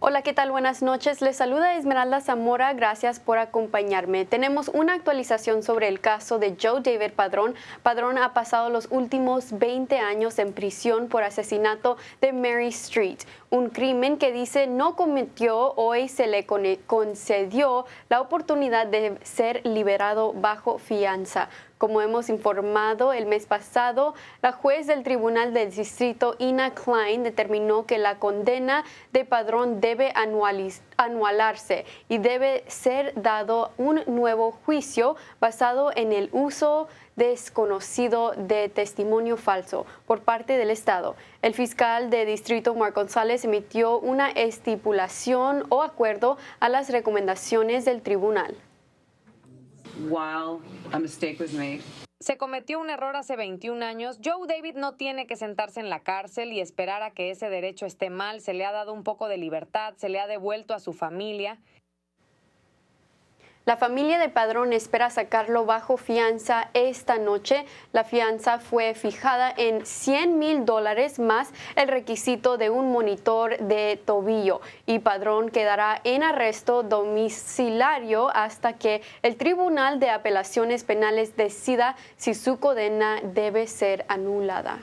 Hola, ¿qué tal? Buenas noches. Les saluda Esmeralda Zamora. Gracias por acompañarme. Tenemos una actualización sobre el caso de Joe David Padrón. Padrón ha pasado los últimos 20 años en prisión por asesinato de Mary Street, un crimen que dice no cometió, hoy se le concedió la oportunidad de ser liberado bajo fianza. Como hemos informado el mes pasado, la juez del Tribunal del Distrito, Ina Klein, determinó que la condena de Padrón debe anualarse y debe ser dado un nuevo juicio basado en el uso desconocido de testimonio falso por parte del Estado. El fiscal de distrito Mark González emitió una estipulación o acuerdo a las recomendaciones del tribunal. Se cometió un error hace 21 años. Joe David no tiene que sentarse en la cárcel y esperar a que ese derecho esté mal. Se le ha dado un poco de libertad, se le ha devuelto a su familia. La familia de Padrón espera sacarlo bajo fianza esta noche. La fianza fue fijada en 100 mil dólares más el requisito de un monitor de tobillo y Padrón quedará en arresto domiciliario hasta que el Tribunal de Apelaciones Penales decida si su condena debe ser anulada.